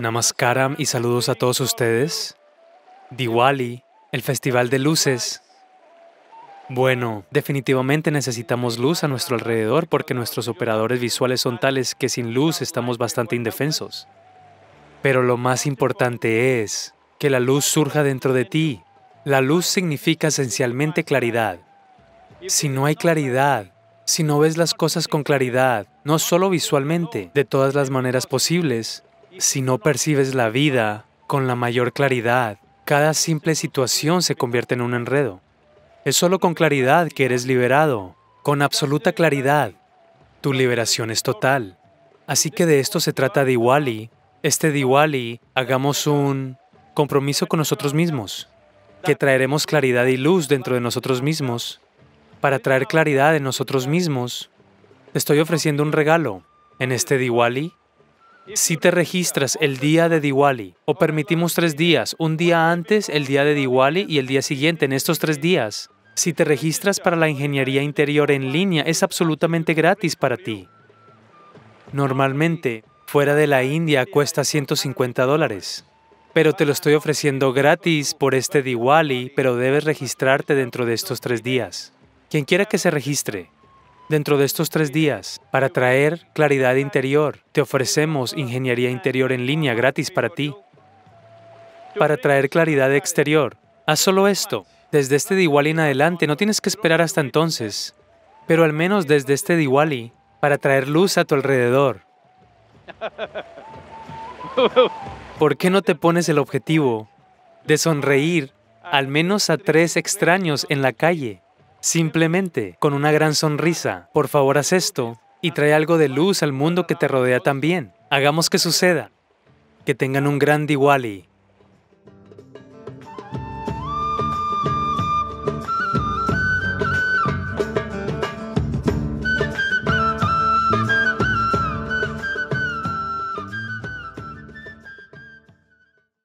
Namaskaram y saludos a todos ustedes. Diwali, el festival de luces. Bueno, definitivamente necesitamos luz a nuestro alrededor porque nuestros operadores visuales son tales que sin luz estamos bastante indefensos. Pero lo más importante es que la luz surja dentro de ti. La luz significa esencialmente claridad. Si no hay claridad, si no ves las cosas con claridad, no solo visualmente, de todas las maneras posibles, si no percibes la vida con la mayor claridad, cada simple situación se convierte en un enredo. Es solo con claridad que eres liberado, con absoluta claridad. Tu liberación es total. Así que de esto se trata Diwali. Este Diwali, hagamos un compromiso con nosotros mismos, que traeremos claridad y luz dentro de nosotros mismos. Para traer claridad en nosotros mismos, estoy ofreciendo un regalo. En este Diwali, si te registras el día de Diwali o permitimos tres días, un día antes, el día de Diwali y el día siguiente, en estos tres días, si te registras para la ingeniería interior en línea, es absolutamente gratis para ti. Normalmente, fuera de la India cuesta 150 dólares, pero te lo estoy ofreciendo gratis por este Diwali, pero debes registrarte dentro de estos tres días. Quien quiera que se registre, Dentro de estos tres días, para traer claridad interior, te ofrecemos ingeniería interior en línea gratis para ti. Para traer claridad exterior, haz solo esto. Desde este Diwali en adelante, no tienes que esperar hasta entonces, pero al menos desde este Diwali, para traer luz a tu alrededor. ¿Por qué no te pones el objetivo de sonreír al menos a tres extraños en la calle? Simplemente, con una gran sonrisa, por favor haz esto y trae algo de luz al mundo que te rodea también. Hagamos que suceda. Que tengan un gran Diwali.